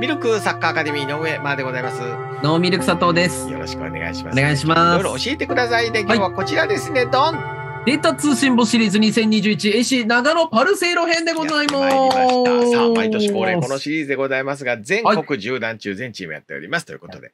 ミルクサッカーアカデミーの上までございます。ノーミルク佐藤です。よろしくお願いします。お願いします。いろいろ教えてくださいで、今日はこちらですね、ド、は、ン、い、データ通信簿シリーズ 2021AC 長野パルセイロ編でございます。ましたさあ、毎年恒例このシリーズでございますが、全国10団中全チームやっております。ということで、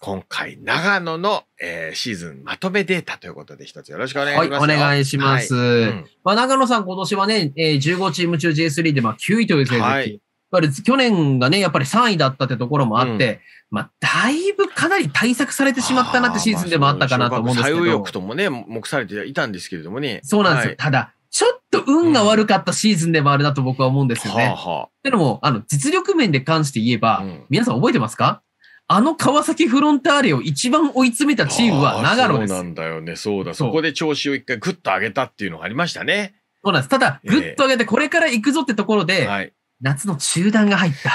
今回長野の、えー、シーズンまとめデータということで、一つよろしくお願いします。はい、お願いします。はいうん、まあ、長野さん、今年はね、えー、15チーム中 J3 でまあ9位という成績。はいっぱり去年がね、やっぱり3位だったってところもあって、うん、まあ、だいぶかなり対策されてしまったなってシーズンでもあったかなと思うんですけど。左右欲ともね、目されていたんですけれどもね。そうなんですよ。はい、ただ、ちょっと運が悪かったシーズンでもあるなと僕は思うんですよね。うん、はあはあ、でも、あの、実力面で関して言えば、うん、皆さん覚えてますかあの川崎フロンターレを一番追い詰めたチームは長野です。そうなんだよね。そうだ。そこで調子を一回グッと上げたっていうのがありましたね。そうなんです。ただ、ぐっと上げて、これから行くぞってところで、えー夏の中断が入った。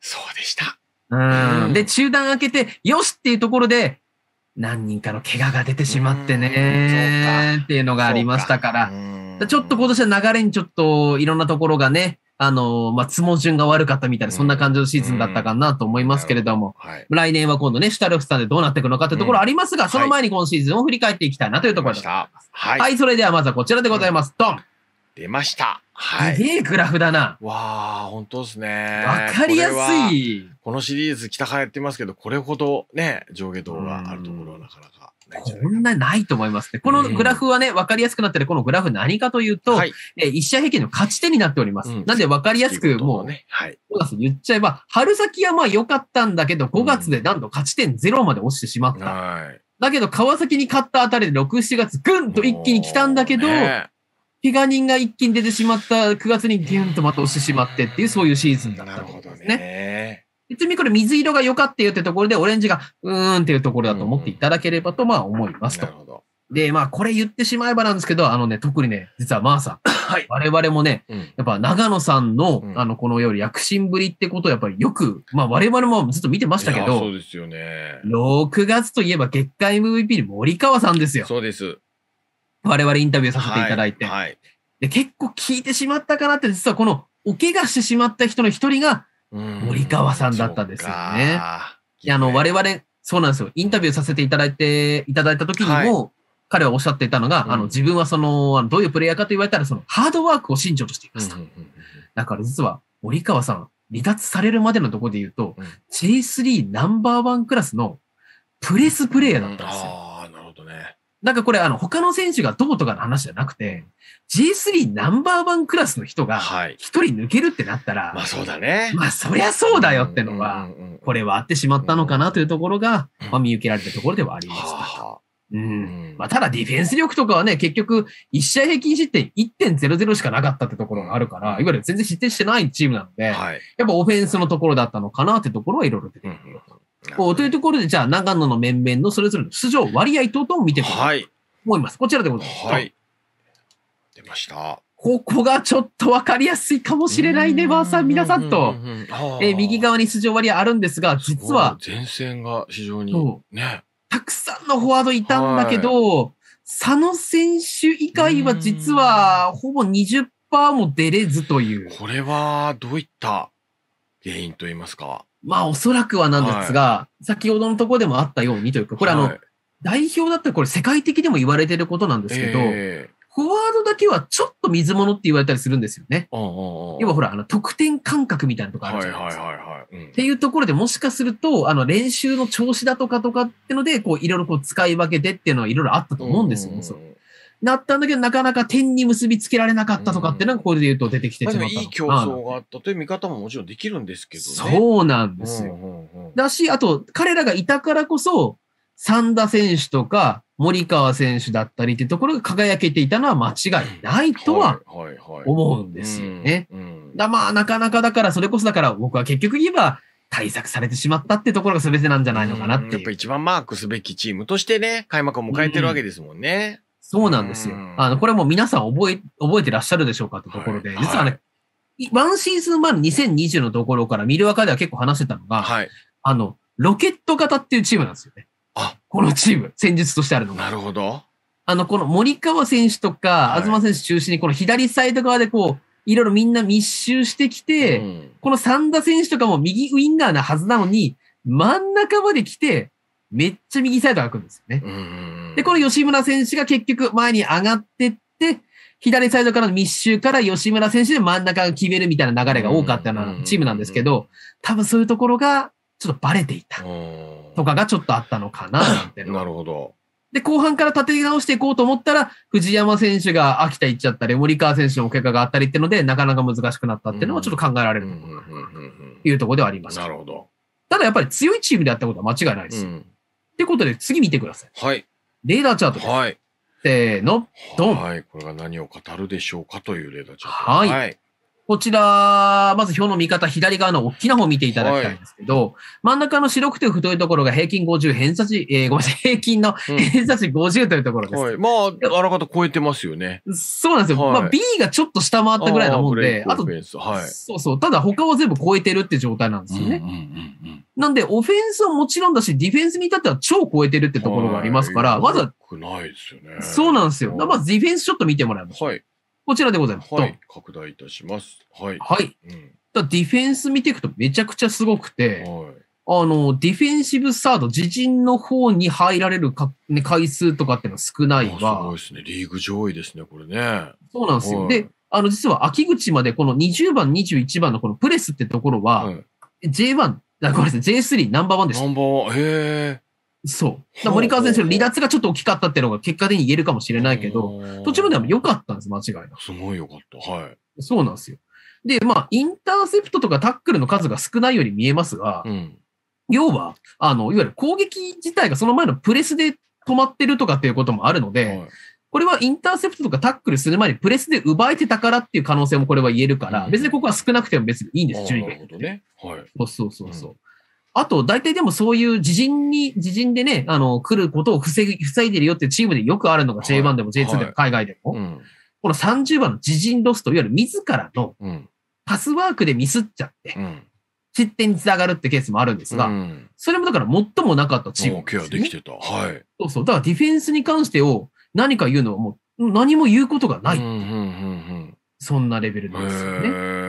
そうでした。うん。で、中断明けて、よしっていうところで、何人かの怪我が出てしまってね、っていうのがありましたから、かちょっと今年は流れにちょっといろんなところがね、あの、まあ、つも順が悪かったみたいな、そんな感じのシーズンだったかなと思いますけれども、はい、来年は今度ね、シュタルフさんでどうなっていくのかというところありますが、その前に今シーズンを振り返っていきたいなというところです。はい、はい、それではまずはこちらでございます。ドン出ました。はい。すげえグラフだな。わあ、本当ですね。わかりやすいこ。このシリーズ北からやってますけど、これほどね、上下動があるところはなかなか。こんなないと思いますね。このグラフはね、わかりやすくなってる、このグラフ何かというと、はい、え一社平均の勝ち点になっております。うん、なんでわかりやすく、もう、ね、はい、5月言っちゃえば、春先はまあ良かったんだけど、5月でなんと勝ち点0まで落ちてしまった。うん、だけど、川崎に勝ったあたりで6、7月、ぐんと一気に来たんだけど、ね、怪我人が一気に出てしまった9月にギュンとまた押してしまってっていう、そういうシーズンだったんですね。別にこれ水色が良かったよってところで、オレンジがうーんっていうところだと思っていただければと、まあ思いますと。で、まあこれ言ってしまえばなんですけど、あのね、特にね、実はマーさはい。我々もね、うん、やっぱ長野さんの、うん、あの、このより躍進ぶりってことをやっぱりよく、まあ我々もずっと見てましたけど、そうですよね。6月といえば月間 MVP に森川さんですよ。そうです。我々インタビューさせていただいて、はい、で結構聞いてしまったかなって、実はこのお怪我してしまった人の一人が森川さんだったんですよね。いやあの我々、そうなんですよ。インタビューさせていただいて、いただいた時にも、はい、彼はおっしゃっていたのが、うん、あの自分はそのあのどういうプレイヤーかと言われたらそのハードワークを信条としていますと、うんうんだから実は森川さん、離脱されるまでのところで言うと、うん、J3 ナンバーワンクラスのプレスプレイヤーだったんですよ。うんなんかこれ、あの、他の選手がどうとかの話じゃなくて、G3 ナンバーワンクラスの人が、一人抜けるってなったら、はい、まあそうだね。まあそりゃそうだよってのは、これはあってしまったのかなというところが、まあ見受けられたところではありました。うん。まあただディフェンス力とかはね、結局、1試合平均失点1.00しかなかったってところがあるから、いわゆる全然失点してないチームなので、はい、やっぱオフェンスのところだったのかなってところはいろいろ出てきまというところで、じゃあ、長野の面々のそれぞれの出場割合等々を見ていこうと思います。はい、こちらでございます。はい。出ました。ここがちょっと分かりやすいかもしれないね、ばあさん、皆さんと。え右側に出場割合あるんですが、実は。前線が非常に、ね。たくさんのフォワードいたんだけど、佐野選手以外は実はほぼ20%も出れずという。これはどういった原因といいますか。まあ、おそらくはなんですが、はい、先ほどのところでもあったようにというか、これ、あの、はい、代表だったらこれ、世界的でも言われてることなんですけど、えー、フォワードだけはちょっと水物って言われたりするんですよね。要はほら、あの、得点感覚みたいなとかあるじゃないですか。っていうところでもしかすると、あの、練習の調子だとかとかってので、こう、いろいろこう、使い分けてっていうのは、いろいろあったと思うんですよ、ね、うんうんうんなったんだけど、なかなか点に結びつけられなかったとかってなんかこれで言うと出てきてしまった、うん、いい競争があったという見方ももちろんできるんですけどね。そうなんですよ。うんうんうん、だし、あと、彼らがいたからこそ、三田選手とか、森川選手だったりってところが輝けていたのは間違いないとは思うんですよね。だまあ、なかなかだから、それこそだから僕は結局言えば、対策されてしまったってところが全てなんじゃないのかなってやっぱ一番マークすべきチームとしてね、開幕を迎えてるわけですもんね。うんそうなんですよ。あの、これも皆さん覚え、覚えてらっしゃるでしょうかってところで、はい、実はね、ワンシーズン前の2020のところから見るワでは結構話してたのが、はい、あの、ロケット型っていうチームなんですよね。あこのチーム、戦術としてあるのが。なるほど。あの、この森川選手とか、東選手中心に、この左サイド側でこう、いろいろみんな密集してきて、うん、この三田選手とかも右ウィンガーなはずなのに、真ん中まで来て、めっちゃ右サイドが空くんですよね。で、この吉村選手が結局前に上がってって、左サイドからの密集から吉村選手で真ん中が決めるみたいな流れが多かったようなチームなんですけど、多分そういうところがちょっとバレていたとかがちょっとあったのかななんて。なるほど。で、後半から立て直していこうと思ったら、藤山選手が秋田行っちゃったり、森川選手のお怪があったりっていうので、なかなか難しくなったっていうのもちょっと考えられるというところではありました。なるほど。ただやっぱり強いチームであったことは間違いないです。うんってことで、次見てください。はい。レーダーチャートです。はい。せーの、ドン。はい。これが何を語るでしょうかというレーダーチャート。はい、はいこちら、まず表の見方、左側の大きな方を見ていただきたいんですけど、はい、真ん中の白くて太いところが平均50、偏差値、えー、平均の偏差値50というところです。うんはい、まあ、あらかた超えてますよね。そうなんですよ。はい、まあ、B がちょっと下回ったぐらいなもんで、あと、そうそう、ただ他は全部超えてるって状態なんですよね。なんで、オフェンスはもちろんだし、ディフェンスに至っては超超えてるってところがありますから、まずは、ね、そうなんですよ。まずディフェンスちょっと見てもらいます。はい。こちらでございます。はい、拡大いたします。はい。はい。うん、だディフェンス見ていくとめちゃくちゃすごくて、はい、あの、ディフェンシブサード、自陣の方に入られるか、ね、回数とかっていうのは少ないわ。すごいですね。リーグ上位ですね、これね。そうなんですよ。はい、で、あの、実は秋口までこの20番、21番のこのプレスってところは、はい、J1、ごめんなさい、J3 ナンバーワンでした。ナンバーワン、へえ。そう。森川選手の離脱がちょっと大きかったっていうのが結果的に言えるかもしれないけど、途中までは良かったんです、間違いなく。すごい良かった。はい。そうなんですよ。で、まあ、インターセプトとかタックルの数が少ないように見えますが、うん、要は、あの、いわゆる攻撃自体がその前のプレスで止まってるとかっていうこともあるので、はいこれはインターセプトとかタックルする前にプレスで奪えてたからっていう可能性もこれは言えるから、別にここは少なくても別にいいんです、注意が。なるほどね。はい。そうそうそう。あと、大体でもそういう自陣に、自陣でね、あの、来ることを防ぎ、防いでるよっていうチームでよくあるのが J1 でも J2 でも海外でも、うん、この30番の自陣ロスといわゆる自らのパスワークでミスっちゃって、失点につながるってケースもあるんですが、うん、それもだから最もなかったチーム、ね、ケアできてた。はい。そうそう。だからディフェンスに関してを何か言うのはもう何も言うことがないっていう、そんなレベルなんですよね。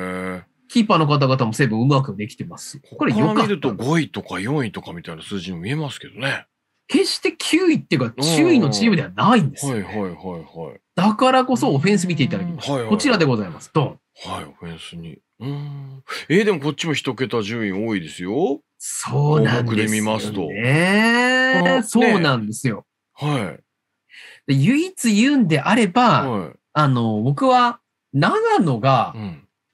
キーパーの方々もセブうまくできてます。これよか見ると5位とか4位とかみたいな数字も見えますけどね。決して9位っていうか、中位のチームではないんですよ、ね、はいはいはいはい。だからこそオフェンス見ていただきます。はいはい、こちらでございます。ドン。はい、オフェンスに。うん。えー、でもこっちも一桁順位多いですよ。そうなんですよ、ね。で見ますと。えー、そうなんですよ。はい。唯一言うんであれば、はい、あの、僕は、長野が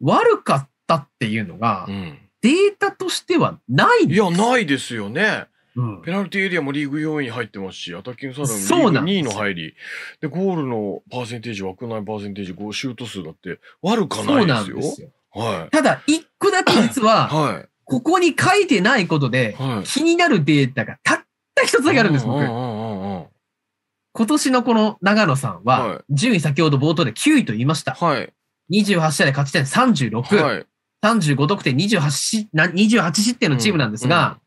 悪かっったっていうのが、うん、データとしてはないいや、ないですよね。うん、ペナルティーエリアもリーグ4位に入ってますし、アタッキングサーダもリー2位の入りで、ゴールのパーセンテージ、枠内パーセンテージ、5シュート数だって悪かないですよ。ですよはい、ただ、一個だけ実は、はい、ここに書いてないことで、気になるデータがたった一つだけあるんです、僕。今年のこの長野さんは、順位先ほど冒頭で9位と言いました。はい、28試合で勝ち点36。はい、35得点28失失点のチームなんですが、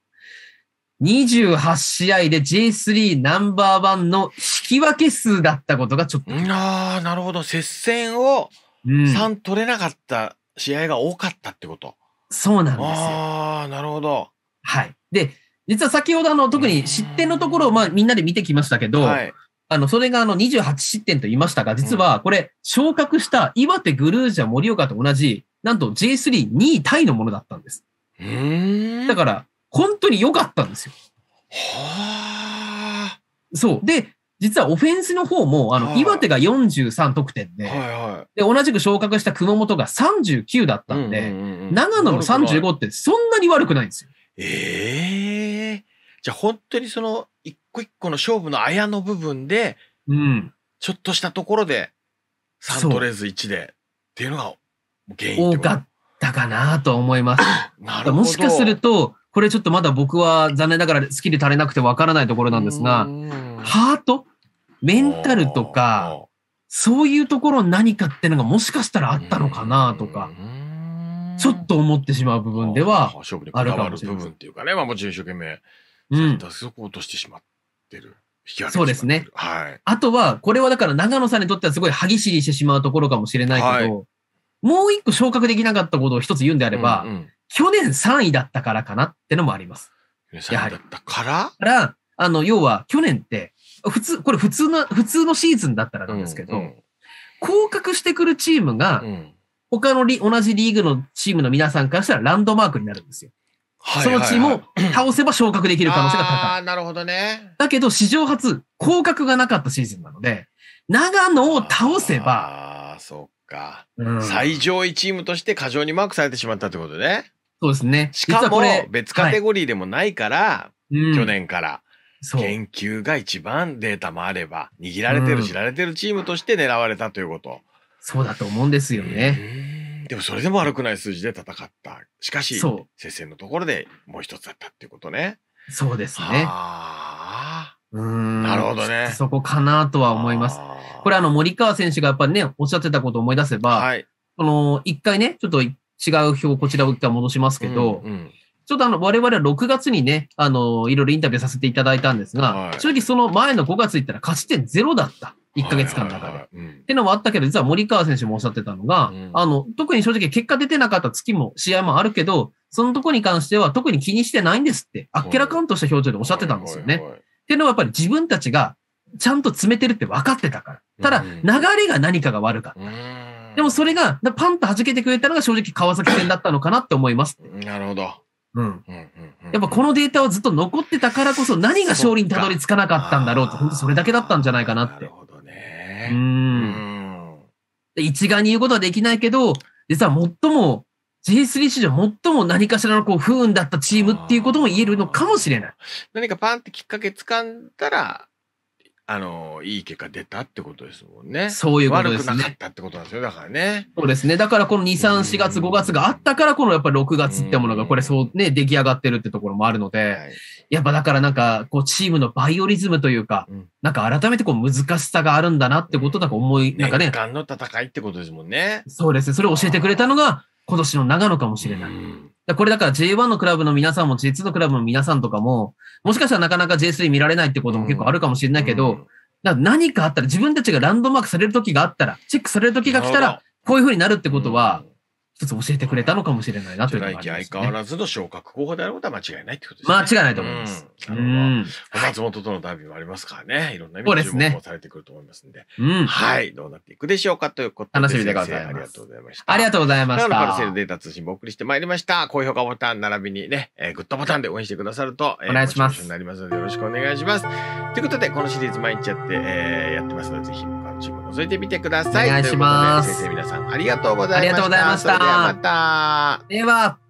うんうん、28試合で J3 ナンバーワンの引き分け数だったことがちょっと。ああ、なるほど。接戦を3取れなかった試合が多かったってこと。うん、そうなんですよ。ああ、なるほど。はい。で、実は先ほどあの、特に失点のところをまあみんなで見てきましたけど、あの、それがあの28失点と言いましたが、実はこれ、昇格した岩手グルージャ盛岡と同じなんと J32 位タイのものだったんです。だから、本当に良かったんですよ。はあ。そう。で、実はオフェンスの方も、あの、岩手が43得点で、はいはい、で、同じく昇格した熊本が39だったんで、うんうんうん、長野の35ってそんなに悪くないんですよ。ええー、じゃあ本当にその、一個一個の勝負のあやの部分で、うん。ちょっとしたところで、3取れず1で、っていうのが多かったかなと思います。もしかすると、これちょっとまだ僕は残念ながら好きで足りなくてわからないところなんですが、ハートメンタルとか、そういうところ何かってのがもしかしたらあったのかなとか。ちょっと思ってしまう部分ではあるかもしれない。部分っていうかね、まあ、もちろん一生懸命、出そう落としてしまってる。そうですね。はい。あとは、これはだから長野さんにとってはすごい歯ぎしりしてしまうところかもしれないけど、はい、もう一個昇格できなかったことを一つ言うんであれば、うんうん、去年3位だったからかなってのもあります。やはり。だったからからあの、要は去年って、普通、これ普通の、普通のシーズンだったらなんですけど、うんうん、降格してくるチームが、他のリ、同じリーグのチームの皆さんからしたらランドマークになるんですよ。そのチームを倒せば昇格できる可能性が高い。ああ、なるほどね。だけど、史上初、降格がなかったシーズンなので、長野を倒せば、か、うん、最上位チームとして過剰にマークされてしまったってことね。そうですね。しかも別カテゴリーでもないから、はい、去年から。研究が一番データもあれば握られてる知られてるチームとして狙われたということ、そうだと思うんですよねでもそれでも悪くない数字で戦ったしかし接戦のところでもう一つだったっていうことねそうですねうん。なるほどね。そこかなとは思います。これあの森川選手がやっぱりね、おっしゃってたことを思い出せば、はい、この一回ね、ちょっと違う表、こちらを一回戻しますけど、うん、うんちょっとあの、我々は6月にね、あの、いろいろインタビューさせていただいたんですが、はい、正直その前の5月行ったら勝ち点ゼロだった。1ヶ月間の中で。はいいうってのもあったけど、実は森川選手もおっしゃってたのが、うん、あの、特に正直結果出てなかった月も、試合もあるけど、そのとこに関しては特に気にしてないんですって、あっけらかんとした表情でおっしゃってたんですよね。はいはいはいっていうのはやっぱり自分たちがちゃんと詰めてるって分かってたから。ただ、流れが何かが悪かった。でもそれが、パンと弾けてくれたのが正直川崎戦だったのかなって思います。なるほど。うん。やっぱこのデータはずっと残ってたからこそ何が勝利にたどり着かなかったんだろうと、本当それだけだったんじゃないかなって。なるほどね。うん。一概に言うことはできないけど、実は最も J3 史上最も何かしらのこう不運だったチームっていうことも言えるのかもしれない。何かパンってきっかけ掴んだら、あの、いい結果出たってことですもんね。そういうことですね。悪くなかったってことなんですよ。だからね。そうですね。だからこの2、3、4月、5月があったから、このやっぱり6月ってものが、これそうね、出来上がってるってところもあるので、やっぱだからなんか、こう、チームのバイオリズムというか、なんか改めてこう、難しさがあるんだなってことだと思い、なんかね。時間の戦いってことですもんね。そうですね。それを教えてくれたのが、今年の長野かもしれない。これだから J1 のクラブの皆さんも J2 のクラブの皆さんとかも、もしかしたらなかなか J3 見られないってことも結構あるかもしれないけど、何かあったら、自分たちがランドマークされる時があったら、チェックされる時が来たら、こういうふうになるってことは、一つ教えてくれたのかもしれないなというのす、ね、相変わらずの昇格候補であることは間違いないってことですね。間違いないと思います。うん、松本とのダービーもありますからね。いろんな意味で注目もされてくると思いますんで。でね、はい。どうなっていくでしょうかということで。楽しみでございます。ありがとうございました。ありがとうございました。パルセルデータ通信もお送りしてまいりました。高評価ボタン並びにね、えー、グッドボタンで応援してくださると、えー、お願いします。になりますのでよろしくお願いします。ということで、このシリーズ毎日やって、えー、やってますので、ぜひ覗いてみてください。お願いします。先生皆さんありがとうございました。ありがとうございました。ではまた。では。